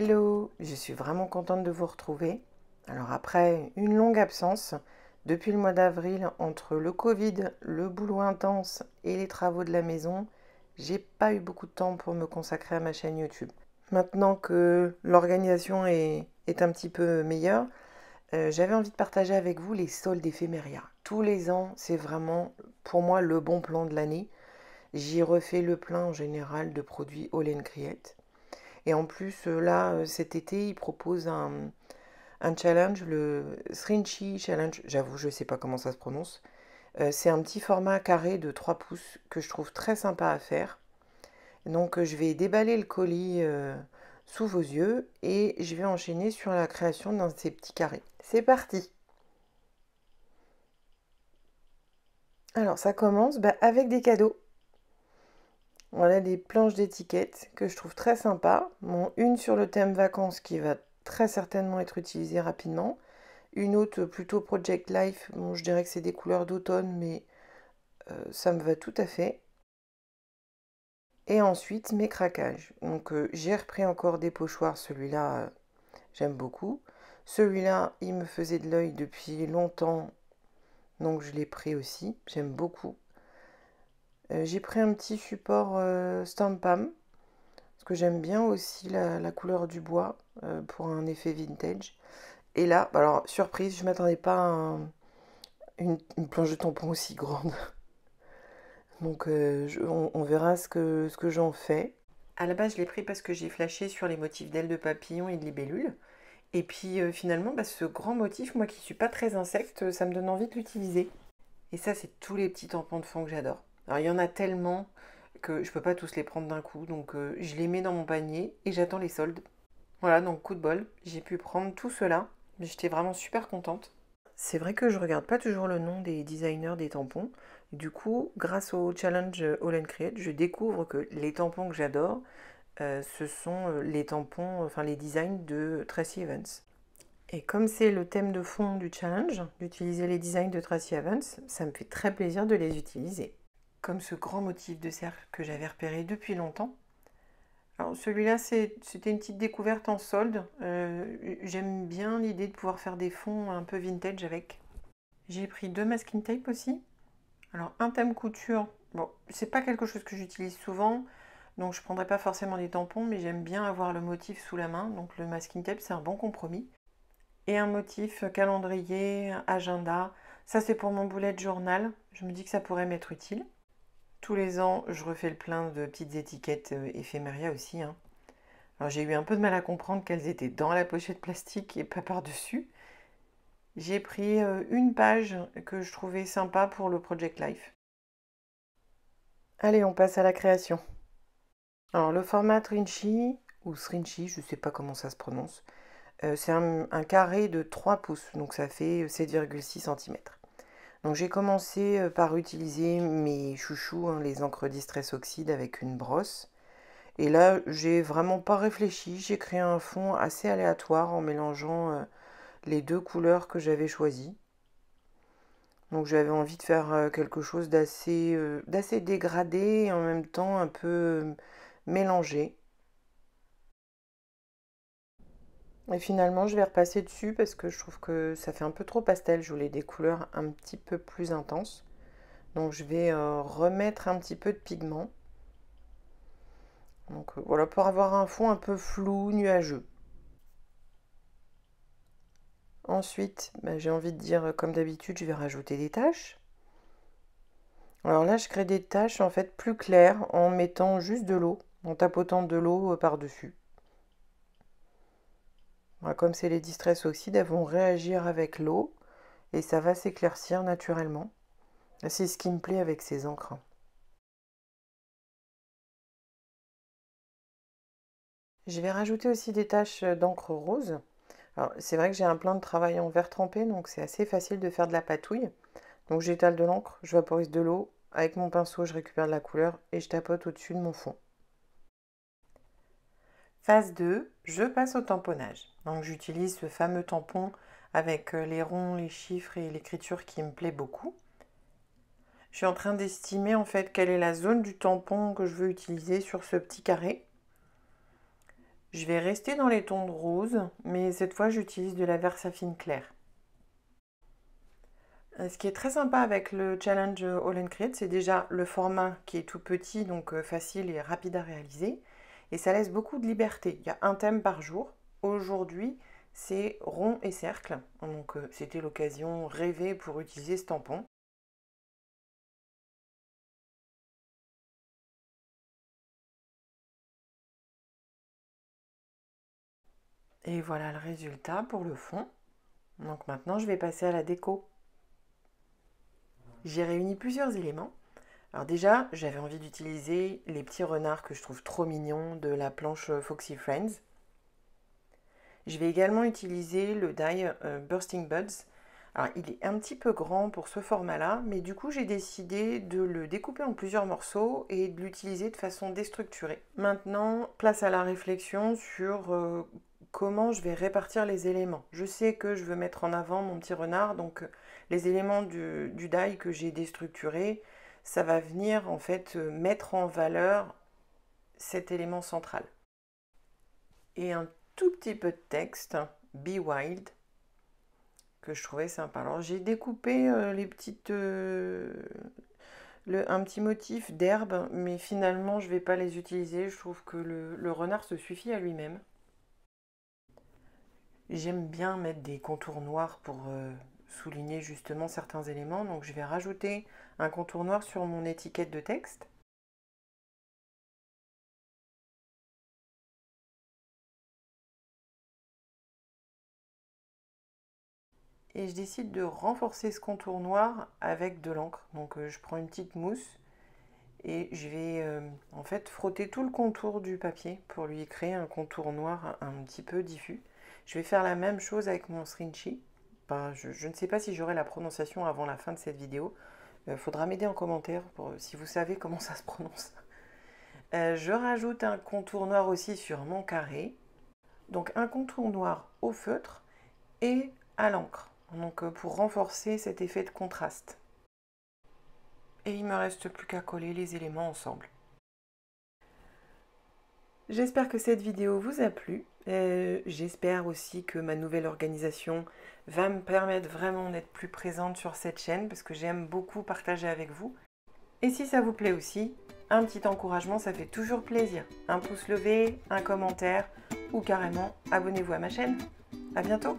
Hello, je suis vraiment contente de vous retrouver. Alors après une longue absence, depuis le mois d'avril, entre le Covid, le boulot intense et les travaux de la maison, j'ai pas eu beaucoup de temps pour me consacrer à ma chaîne YouTube. Maintenant que l'organisation est, un petit peu meilleure, euh, j'avais envie de partager avec vous les soldes éphéméria. Tous les ans, c'est vraiment pour moi le bon plan de l'année. J'y refais le plein en général de produits laine Criette. Et en plus, euh, là, euh, cet été, il propose un, challenge, le Srinchi Challenge. J'avoue, je ne sais pas comment ça se prononce. Euh, c'est un petit format carré de 3 pouces que je trouve très sympa à faire. Donc, je vais déballer le colis sous vos yeux et je vais enchaîner sur la création d'un de ces petits carrés. C'est parti Alors, ça commence bah, avec des cadeaux. Voilà les planches d'étiquettes que je trouve très sympa. une sur le thème vacances qui va très certainement être utilisée rapidement. Une autre plutôt Project Life. Bon, je dirais que c'est des couleurs d'automne, mais euh, ça me va tout à fait. Et ensuite, mes craquages. Donc, euh, j'ai repris encore des pochoirs. Celui-là, euh, j'aime beaucoup. Celui-là, il me faisait de l'œil depuis longtemps. Donc, je l'ai pris aussi. J'aime beaucoup. Euh, j'ai pris un petit support euh, Stampam, parce que j'aime bien aussi la, couleur du bois euh, pour un effet vintage. Et là, bah alors surprise, je ne m'attendais pas à une, planche de tampon aussi grande. Donc on, verra ce que, j'en fais. À la base, je l'ai pris parce que j'ai flashé sur les motifs d'ailes de papillon et de libellules. Et puis finalement, bah, ce grand motif, moi qui ne suis pas très insecte, ça me donne envie de l'utiliser. Et ça, c'est tous les petits tampons de fond que j'adore. Alors il y en a tellement que je ne peux pas tous les prendre d'un coup, donc euh, je les mets dans mon panier et j'attends les soldes. Voilà, donc coup de bol, j'ai pu prendre tout cela, mais j'étais vraiment super contente. C'est vrai que je regarde pas toujours le nom des designers des tampons. Du coup, grâce au challenge All Create, je découvre que les tampons que j'adore, euh, ce sont euh, les tampons, enfin les designs de Tracy Evans. Et comme c'est le thème de fond du challenge, d'utiliser les designs de Tracy Evans, ça me fait très plaisir de les utiliser comme ce grand motif de cercle que j'avais repéré depuis longtemps. Alors celui-là, c'était une petite découverte en solde. Euh, j'aime bien l'idée de pouvoir faire des fonds un peu vintage avec. J'ai pris deux masking tape aussi. Alors un thème couture, bon, c'est pas quelque chose que j'utilise souvent, donc je prendrai pas forcément des tampons, mais j'aime bien avoir le motif sous la main, donc le masking tape c'est un bon compromis. Et un motif calendrier, agenda, ça c'est pour mon bullet journal, je me dis que ça pourrait m'être utile. Tous les ans, je refais le plein de petites étiquettes euh, éphéméria aussi. Hein. j'ai eu un peu de mal à comprendre qu'elles étaient dans la pochette plastique et pas par-dessus. J'ai pris euh, une page que je trouvais sympa pour le Project Life. Allez, on passe à la création. Alors le format Trinchi, ou Srinchi, je ne sais pas comment ça se prononce, euh, c'est un, un, carré de 3 pouces, donc ça fait 7,6 cm. Donc j'ai commencé euh, par utiliser mes chouchous, hein, les encres distress Oxide, avec une brosse. Et là, j'ai vraiment pas réfléchi, j'ai créé un fond assez aléatoire en mélangeant euh, les deux couleurs que j'avais choisies. Donc j'avais envie de faire euh, quelque chose d'assez dégradé et en même temps un peu mélangé. Et finalement, je vais repasser dessus parce que je trouve que ça fait un peu trop pastel. Je voulais des couleurs un petit peu plus intenses. Donc je vais euh, remettre un petit peu de pigment. Donc euh, voilà, pour avoir un fond un peu flou, nuageux. Ensuite, bah, j'ai envie de dire, comme d'habitude, je vais rajouter des taches. Alors là, je crée des taches en fait plus claires en mettant juste de l'eau, en tapotant de l'eau euh, par-dessus. Bah, comme c'est les distress oxydes, elles vont réagir avec l'eau et ça va s'éclaircir naturellement. C'est ce qui me plaît avec ces encres. Je vais rajouter aussi des taches d'encre rose. C'est vrai que j'ai un plein de travail en verre trempé, donc c'est assez facile de faire de la patouille. Donc j'étale de l'encre, je vaporise de l'eau. Avec mon pinceau, je récupère de la couleur et je tapote au-dessus de mon fond. Phase 2, je passe au tamponnage. Donc j'utilise ce fameux tampon avec euh, les ronds, les chiffres et l'écriture qui me plaît beaucoup. Je suis en train d'estimer en fait quelle est la zone du tampon que je veux utiliser sur ce petit carré. Je vais rester dans les tons de rose, mais cette fois j'utilise de la Versafine claire. Euh, ce qui est très sympa avec le challenge All Create, c'est déjà le format qui est tout petit, donc euh, facile et rapide à réaliser. Et ça laisse beaucoup de liberté. Il y a un thème par jour. Aujourd'hui, c'est rond et cercle. Donc euh, c'était l'occasion rêvée pour utiliser ce tampon. Et voilà le résultat pour le fond. Donc maintenant, je vais passer à la déco. J'ai réuni plusieurs éléments alors déjà, j'avais envie d'utiliser les petits renards que je trouve trop mignons de la planche Foxy Friends. Je vais également utiliser le die euh, Bursting Buds. Alors, il est un petit peu grand pour ce format-là, mais du coup, j'ai décidé de le découper en plusieurs morceaux et de l'utiliser de façon déstructurée. Maintenant, place à la réflexion sur euh, comment je vais répartir les éléments. Je sais que je veux mettre en avant mon petit renard, donc euh, les éléments du, die que j'ai déstructurés, ça va venir en fait euh, mettre en valeur cet élément central. Et un tout petit peu de texte, Be Wild, que je trouvais sympa. Alors j'ai découpé euh, les petites, euh, un petit motif d'herbe, mais finalement je ne vais pas les utiliser. Je trouve que le, renard se suffit à lui-même. J'aime bien mettre des contours noirs pour souligner justement certains éléments. Donc je vais rajouter un contour noir sur mon étiquette de texte. Et je décide de renforcer ce contour noir avec de l'encre. Donc euh, je prends une petite mousse et je vais euh, en fait frotter tout le contour du papier pour lui créer un contour noir un petit peu diffus. Je vais faire la même chose avec mon srinchi je, ne sais pas si j'aurai la prononciation avant la fin de cette vidéo. Il euh, faudra m'aider en commentaire euh, si vous savez comment ça se prononce. Euh, je rajoute un contour noir aussi sur mon carré. Donc un contour noir au feutre et à l'encre. Donc pour renforcer cet effet de contraste. Et il me reste plus qu'à coller les éléments ensemble. J'espère que cette vidéo vous a plu. Euh, j'espère aussi que ma nouvelle organisation va me permettre vraiment d'être plus présente sur cette chaîne parce que j'aime beaucoup partager avec vous. Et si ça vous plaît aussi, un petit encouragement, ça fait toujours plaisir. Un pouce levé, un commentaire ou carrément abonnez-vous à ma chaîne. A bientôt